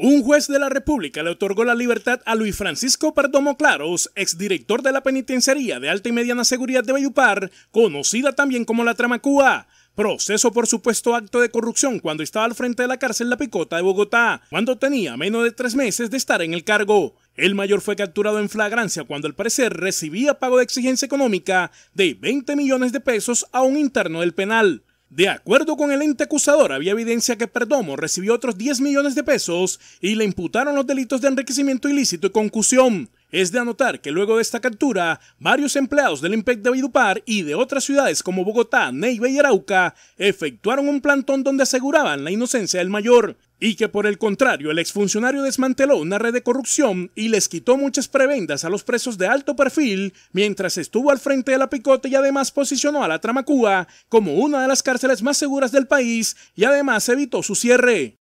Un juez de la República le otorgó la libertad a Luis Francisco Perdomo Claros, exdirector de la Penitenciaría de Alta y Mediana Seguridad de Bayupar, conocida también como la Tramacúa. Proceso por supuesto acto de corrupción cuando estaba al frente de la cárcel La Picota de Bogotá, cuando tenía menos de tres meses de estar en el cargo. El mayor fue capturado en flagrancia cuando al parecer recibía pago de exigencia económica de 20 millones de pesos a un interno del penal. De acuerdo con el ente acusador, había evidencia que Perdomo recibió otros 10 millones de pesos y le imputaron los delitos de enriquecimiento ilícito y concusión. Es de anotar que luego de esta captura, varios empleados del IMPEC de Vidupar y de otras ciudades como Bogotá, Neiva y Arauca efectuaron un plantón donde aseguraban la inocencia del mayor y que por el contrario el exfuncionario desmanteló una red de corrupción y les quitó muchas prebendas a los presos de alto perfil mientras estuvo al frente de la picota y además posicionó a la Tramacúa como una de las cárceles más seguras del país y además evitó su cierre.